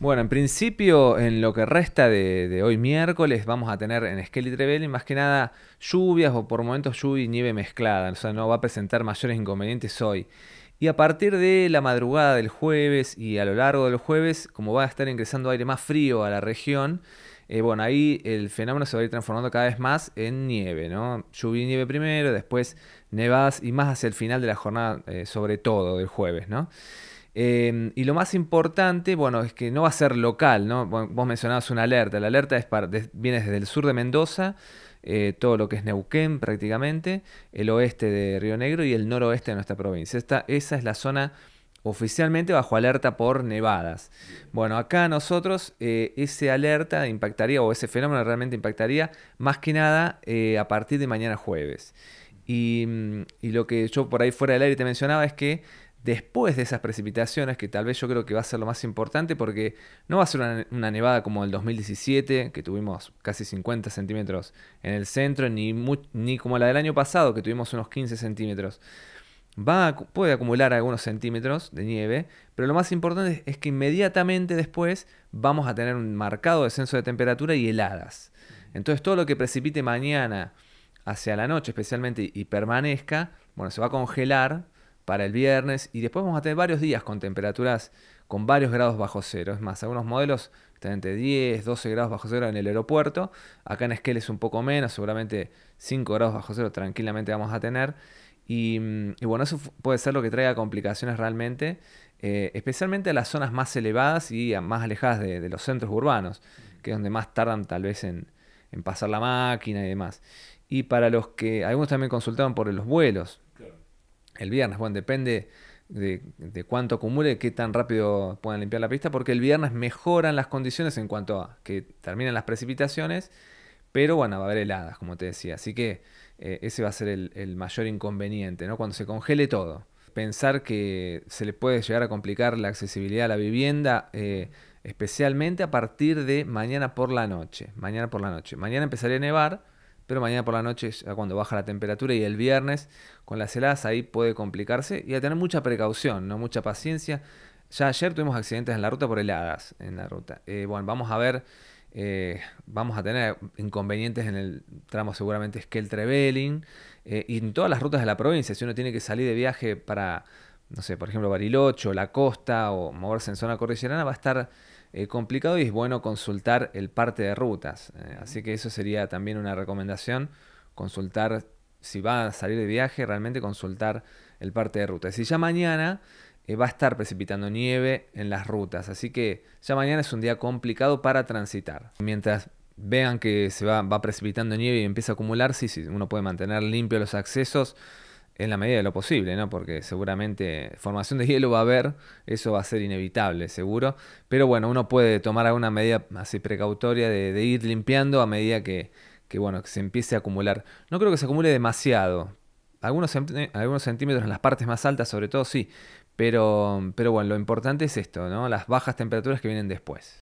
Bueno, en principio, en lo que resta de, hoy miércoles, vamos a tener en Skelly y más que nada lluvias o por momentos lluvia y nieve mezclada. O sea, no va a presentar mayores inconvenientes hoy. Y a partir de la madrugada del jueves y a lo largo del jueves, como va a estar ingresando aire más frío a la región, eh, bueno, ahí el fenómeno se va a ir transformando cada vez más en nieve, ¿no? Lluvia y nieve primero, después nevadas y más hacia el final de la jornada, eh, sobre todo del jueves, ¿no? Em, y lo más importante, bueno, es que no va a ser local, ¿no? Vos mencionabas una alerta. La alerta viene desde el sur de Mendoza, eh, todo lo que es Neuquén prácticamente, el oeste de Río Negro y el noroeste de nuestra provincia. Esta, esa es la zona oficialmente bajo alerta por nevadas. Bueno, acá nosotros eh, ese alerta impactaría o ese fenómeno realmente impactaría más que nada eh, a partir de mañana jueves. Y, mm, y lo que yo por ahí fuera del aire te mencionaba es que después de esas precipitaciones, que tal vez yo creo que va a ser lo más importante, porque no va a ser una, nevada como el 2017, que tuvimos casi 50 centímetros en el centro, ni, ni como la del año pasado, que tuvimos unos 15 centímetros. Va puede acumular algunos centímetros de nieve, pero lo más importante es que inmediatamente después vamos a tener un marcado descenso de temperatura y heladas. Entonces todo lo que precipite mañana hacia la noche especialmente y permanezca, bueno, se va a congelar para el viernes y después vamos a tener varios días con temperaturas con varios grados bajo cero. Es más, algunos modelos están entre 10, 12 grados bajo cero en el aeropuerto. Acá en Esquel es un poco menos, seguramente 5 grados bajo cero tranquilamente vamos a tener. Y, mm, bueno, eso puede ser lo que traiga complicaciones realmente, eh, especialmente a las zonas más elevadas y más alejadas de, los centros urbanos, que es donde más tardan tal vez en, en pasar la máquina y demás. Y para los que, algunos también consultaban por los vuelos, el viernes. Bueno, depende de, cuánto acumule, qué tan rápido puedan limpiar la pista, porque el viernes mejoran las condiciones en cuanto a que terminan las precipitaciones, pero bueno, va a haber heladas, como te decía. Así que eh, ese va a ser el, mayor inconveniente, ¿no? Cuando se congele todo. Pensar que se le puede llegar a complicar la accesibilidad a la vivienda, eh, especialmente a partir de mañana por la noche. Mañana por la noche. Mañana empezaría a nevar pero mañana por la noche cuando baja la temperatura y el viernes con las heladas ahí puede complicarse y a tener mucha precaución, no mucha paciencia. Ya ayer tuvimos accidentes en la ruta por heladas en la ruta. Eh, bueno, vamos a ver, eh, vamos a tener inconvenientes en el tramo seguramente que trevelin eh, y en todas las rutas de la provincia. Si uno tiene que salir de viaje para, no sé, por ejemplo, Bariloche la costa o moverse en zona cordillerana, va a estar eh, complicado y es bueno consultar el parte de rutas. Eh, así que eso sería también una recomendación, consultar, si va a salir de viaje, realmente consultar el parte de rutas. Si ya mañana eh, va a estar precipitando nieve en las rutas, así que ya mañana es un día complicado para transitar. Mientras vean que se va, precipitando nieve y empieza a acumular, sí, sí, uno puede mantener limpio los accesos en la medida de lo posible, ¿no? Porque seguramente formación de hielo va a haber, eso va a ser inevitable, seguro. Pero bueno, uno puede tomar alguna medida así precautoria de, ir limpiando a medida que, bueno, que se empiece a acumular. No creo que se acumule demasiado. Algunos, eh, algunos centímetros en las partes más altas, sobre todo, sí. Pero, pero bueno, lo importante es esto, ¿no? Las bajas temperaturas que vienen después.